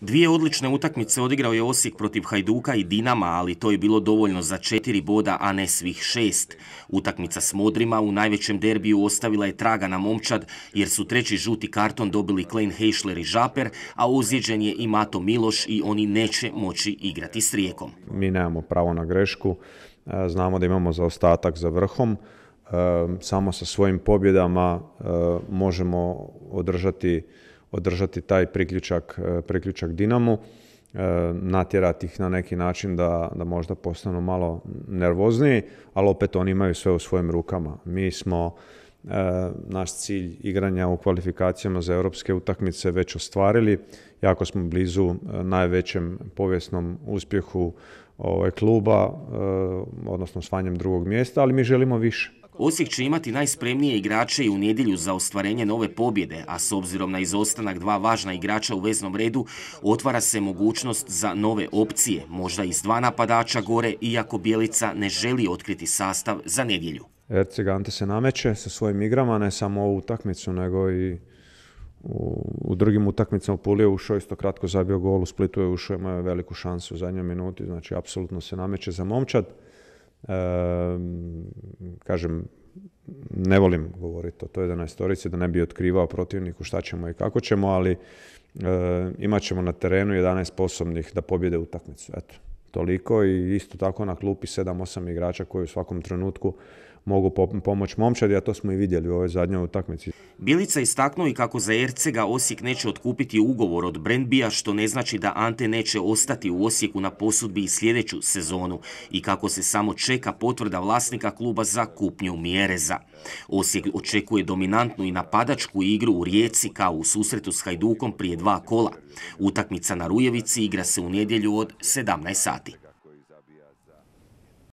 Dvije odlične utakmice odigrao je Osijek protiv Hajduka i Dinama, ali to je bilo dovoljno za četiri boda, a ne svih šest. Utakmica s Modrima u najvećem derbiju ostavila je traga na momčad, jer su treći žuti karton dobili Klein Hešler i Žaper, a ozjeđen je i Mato Miloš i oni neće moći igrati s rijekom. Mi nemamo pravo na grešku, e, znamo da imamo zaostatak za vrhom, e, samo sa svojim pobjedama e, možemo održati održati taj priključak, e, priključak Dinamu, e, natjerati ih na neki način da, da možda postanu malo nervozniji, ali opet oni imaju sve u svojim rukama. Mi smo e, naš cilj igranja u kvalifikacijama za europske utakmice već ostvarili. Jako smo blizu najvećem povijesnom uspjehu ovaj, kluba, odnosno svanjem drugog mjesta, ali mi želimo više. Osijek će imati najspremnije igrače i u nedjelju za ostvarenje nove pobjede, a s obzirom na izostanak dva važna igrača u veznom redu, otvara se mogućnost za nove opcije, možda iz dva napadača gore, iako Bjelica ne želi otkriti sastav za nedjelju. Erceg Ante se nameće sa svojim igrama, ne samo ovu utakmicu, nego i u, drugim utakmicama Puli je ušao isto kratko zabio gol, u Splitu je ušao, imao veliku šansu u zadnjoj minuti, znači apsolutno se nameće za momčad kažem, ne volim govoriti o toj 11 torici da ne bi otkrivao protivniku šta ćemo i kako ćemo, ali eh, imat ćemo na terenu 11 sposobnih da pobjede utakmicu. Eto, toliko i isto tako na klupi 7-8 igrača koji u svakom trenutku mogu pomoći momčadi, a to smo i vidjeli u ovoj zadnjoj utakmici. Bilica istaknuo i kako za Ercega Osijek neće otkupiti ugovor od Brandbija, što ne znači da Ante neće ostati u Osijeku na posudbi i sljedeću sezonu i kako se samo čeka potvrda vlasnika kluba za kupnju Mjereza. Osijek očekuje dominantnu i napadačku igru u Rijeci kao u susretu s Hajdukom prije dva kola. Utakmica na Rujevici igra se u nedjelju od 17 sati.